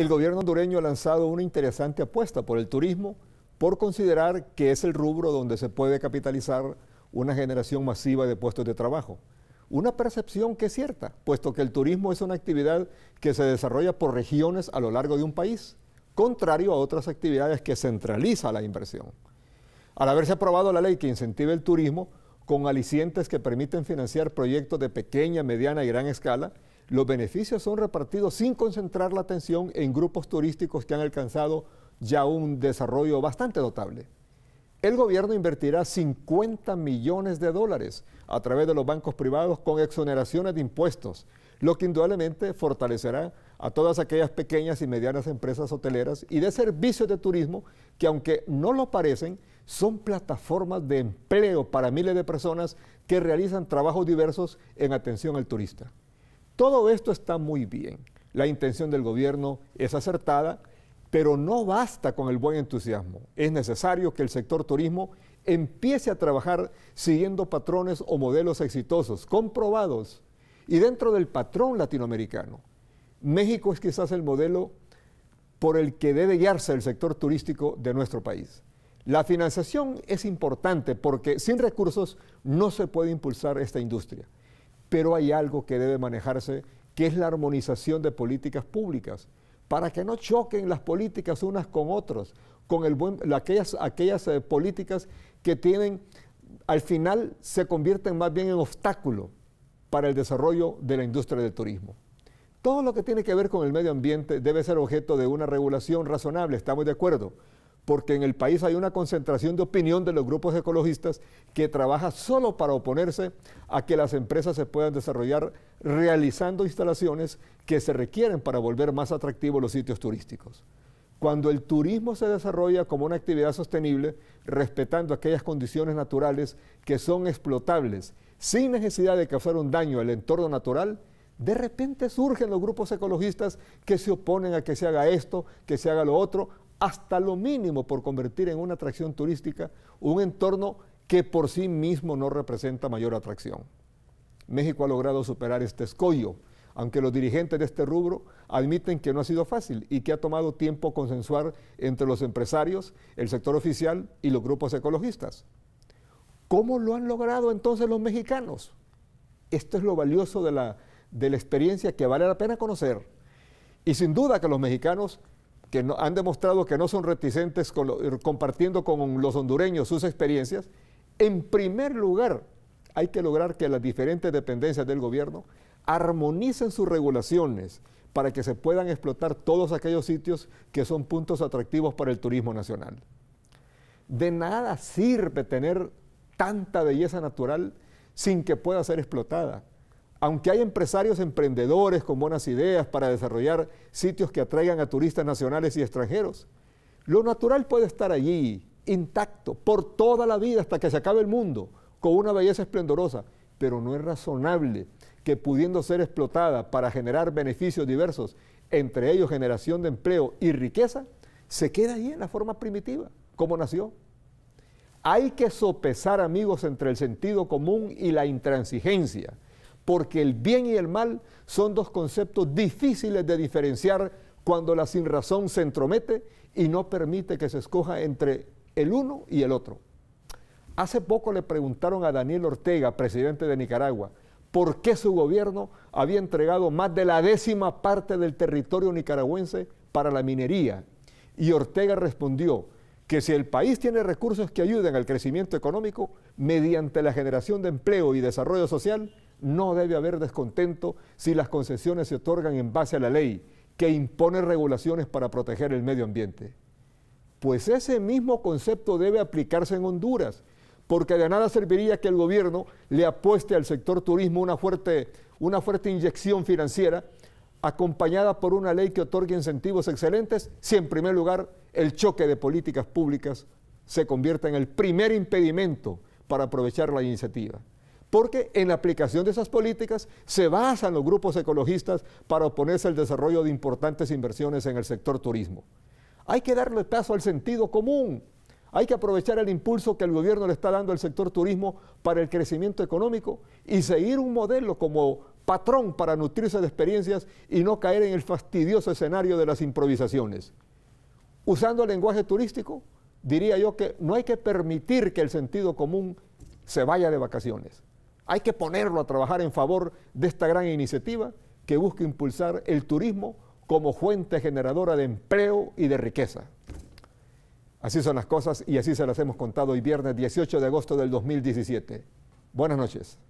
el gobierno hondureño ha lanzado una interesante apuesta por el turismo por considerar que es el rubro donde se puede capitalizar una generación masiva de puestos de trabajo. Una percepción que es cierta, puesto que el turismo es una actividad que se desarrolla por regiones a lo largo de un país, contrario a otras actividades que centraliza la inversión. Al haberse aprobado la ley que incentive el turismo, con alicientes que permiten financiar proyectos de pequeña, mediana y gran escala, los beneficios son repartidos sin concentrar la atención en grupos turísticos que han alcanzado ya un desarrollo bastante notable. El gobierno invertirá 50 millones de dólares a través de los bancos privados con exoneraciones de impuestos, lo que indudablemente fortalecerá a todas aquellas pequeñas y medianas empresas hoteleras y de servicios de turismo que aunque no lo parecen, son plataformas de empleo para miles de personas que realizan trabajos diversos en atención al turista. Todo esto está muy bien. La intención del gobierno es acertada, pero no basta con el buen entusiasmo. Es necesario que el sector turismo empiece a trabajar siguiendo patrones o modelos exitosos, comprobados. Y dentro del patrón latinoamericano, México es quizás el modelo por el que debe guiarse el sector turístico de nuestro país. La financiación es importante porque sin recursos no se puede impulsar esta industria pero hay algo que debe manejarse, que es la armonización de políticas públicas, para que no choquen las políticas unas con otras, con el aquellas, aquellas eh, políticas que tienen, al final se convierten más bien en obstáculo para el desarrollo de la industria del turismo. Todo lo que tiene que ver con el medio ambiente debe ser objeto de una regulación razonable, estamos de acuerdo, porque en el país hay una concentración de opinión de los grupos ecologistas que trabaja solo para oponerse a que las empresas se puedan desarrollar realizando instalaciones que se requieren para volver más atractivos los sitios turísticos. Cuando el turismo se desarrolla como una actividad sostenible, respetando aquellas condiciones naturales que son explotables, sin necesidad de causar un daño al entorno natural, de repente surgen los grupos ecologistas que se oponen a que se haga esto, que se haga lo otro, hasta lo mínimo por convertir en una atracción turística un entorno que por sí mismo no representa mayor atracción. México ha logrado superar este escollo, aunque los dirigentes de este rubro admiten que no ha sido fácil y que ha tomado tiempo consensuar entre los empresarios, el sector oficial y los grupos ecologistas. ¿Cómo lo han logrado entonces los mexicanos? Esto es lo valioso de la, de la experiencia que vale la pena conocer. Y sin duda que los mexicanos que han demostrado que no son reticentes compartiendo con los hondureños sus experiencias, en primer lugar hay que lograr que las diferentes dependencias del gobierno armonicen sus regulaciones para que se puedan explotar todos aquellos sitios que son puntos atractivos para el turismo nacional. De nada sirve tener tanta belleza natural sin que pueda ser explotada. Aunque hay empresarios emprendedores con buenas ideas para desarrollar sitios que atraigan a turistas nacionales y extranjeros, lo natural puede estar allí, intacto, por toda la vida, hasta que se acabe el mundo, con una belleza esplendorosa, pero no es razonable que pudiendo ser explotada para generar beneficios diversos, entre ellos generación de empleo y riqueza, se quede allí en la forma primitiva, como nació. Hay que sopesar, amigos, entre el sentido común y la intransigencia porque el bien y el mal son dos conceptos difíciles de diferenciar cuando la sinrazón se entromete y no permite que se escoja entre el uno y el otro. Hace poco le preguntaron a Daniel Ortega, presidente de Nicaragua, por qué su gobierno había entregado más de la décima parte del territorio nicaragüense para la minería. Y Ortega respondió que si el país tiene recursos que ayuden al crecimiento económico mediante la generación de empleo y desarrollo social, no debe haber descontento si las concesiones se otorgan en base a la ley que impone regulaciones para proteger el medio ambiente. Pues ese mismo concepto debe aplicarse en Honduras, porque de nada serviría que el gobierno le apueste al sector turismo una fuerte, inyección financiera acompañada por una ley que otorgue incentivos excelentes si en primer lugar el choque de políticas públicas se convierta en el primer impedimento para aprovechar la iniciativa porque en la aplicación de esas políticas se basan los grupos ecologistas para oponerse al desarrollo de importantes inversiones en el sector turismo. Hay que darle paso al sentido común. Hay que aprovechar el impulso que el gobierno le está dando al sector turismo para el crecimiento económico y seguir un modelo como patrón para nutrirse de experiencias y no caer en el fastidioso escenario de las improvisaciones. Usando el lenguaje turístico, diría yo que no hay que permitir que el sentido común se vaya de vacaciones. Hay que ponerlo a trabajar en favor de esta gran iniciativa que busca impulsar el turismo como fuente generadora de empleo y de riqueza. Así son las cosas y así se las hemos contado hoy viernes 18 de agosto del 2017. Buenas noches.